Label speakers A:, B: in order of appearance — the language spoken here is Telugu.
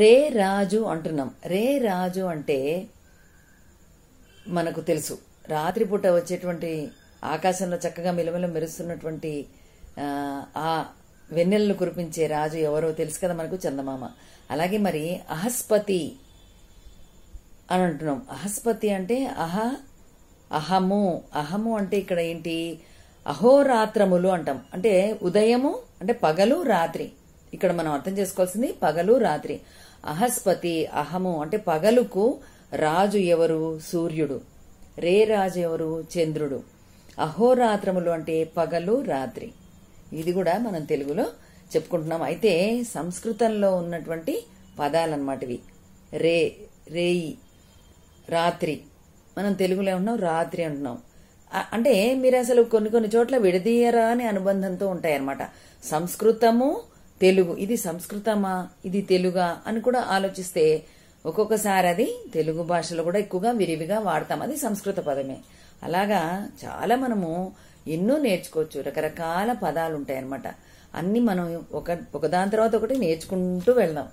A: రే రాజు అంటున్నాం రే రాజు అంటే మనకు తెలుసు రాత్రిపూట వచ్చేటువంటి ఆకాశంలో చక్కగా మిలమిల మెరుస్తున్నటువంటి ఆ వెన్నెలను కురిపించే రాజు ఎవరో తెలుసు కదా మనకు చందమామ అలాగే మరి అహస్పతి అని అంటున్నాం అహస్పతి అంటే అహ అహము అహము అంటే ఇక్కడ ఏంటి అహోరాత్రములు అంటాం అంటే ఉదయము అంటే పగలు రాత్రి ఇక్కడ మనం అర్థం చేసుకోవాల్సింది పగలు రాత్రి అహస్పతి అహము అంటే పగలుకు రాజు ఎవరు సూర్యుడు రే రాజు ఎవరు చంద్రుడు అహోరాత్రములు అంటే పగలు రాత్రి ఇది కూడా మనం తెలుగులో చెప్పుకుంటున్నాం అయితే సంస్కృతంలో ఉన్నటువంటి పదాలన్నమాట ఇవి రే రేయి రాత్రి మనం తెలుగులో ఉన్నాం రాత్రి అంటున్నాం అంటే మీరు అసలు కొన్ని కొన్ని చోట్ల విడదీయరా అనే అనుబంధంతో ఉంటాయన్నమాట సంస్కృతము తెలుగు ఇది సంస్కృతమా ఇది తెలుగా అని కూడా ఆలోచిస్తే ఒక్కొక్కసారి అది తెలుగు భాషలో కూడా ఎక్కువగా విరివిగా వాడతాం అది సంస్కృత పదమే అలాగా చాలా మనము ఎన్నో నేర్చుకోవచ్చు రకరకాల పదాలు ఉంటాయన్నమాట అన్ని మనం ఒక ఒకదాని తర్వాత ఒకటి నేర్చుకుంటూ వెళ్దాం